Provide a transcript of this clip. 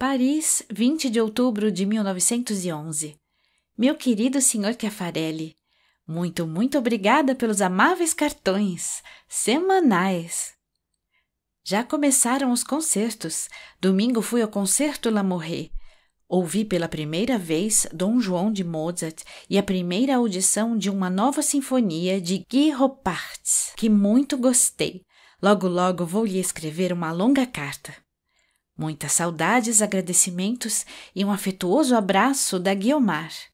Paris, 20 de outubro de 1911. Meu querido senhor Caffarelli, muito, muito obrigada pelos amáveis cartões semanais. Já começaram os concertos. Domingo fui ao concerto Lamorré. Ouvi pela primeira vez Dom João de Mozart e a primeira audição de uma nova sinfonia de Guy Ropartz, que muito gostei. Logo, logo vou lhe escrever uma longa carta. Muitas saudades, agradecimentos e um afetuoso abraço da Guiomar.